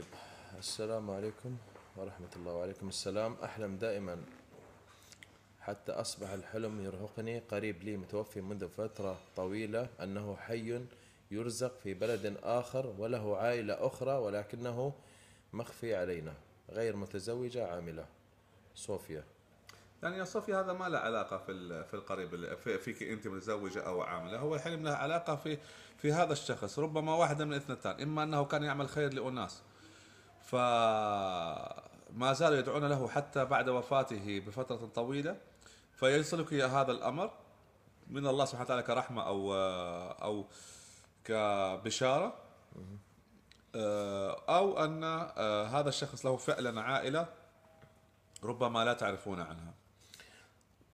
طيب السلام عليكم ورحمة الله وعليكم السلام أحلم دائما حتى أصبح الحلم يرهقني قريب لي متوفي منذ فترة طويلة أنه حي يرزق في بلد آخر وله عائلة أخرى ولكنه مخفي علينا غير متزوجة عاملة صوفيا يعني يا صوفيا هذا ما له علاقة في في القريب في فيك أنت متزوجة أو عاملة هو الحلم له علاقة في في هذا الشخص ربما واحدة من اثنتان إما أنه كان يعمل خير لأناس فما زالوا يدعون له حتى بعد وفاته بفترة طويلة فيصلك هذا الأمر من الله سبحانه وتعالى كرحمة أو أو كبشارة آه، أو أن آه، هذا الشخص له فعلا عائلة ربما لا تعرفون عنها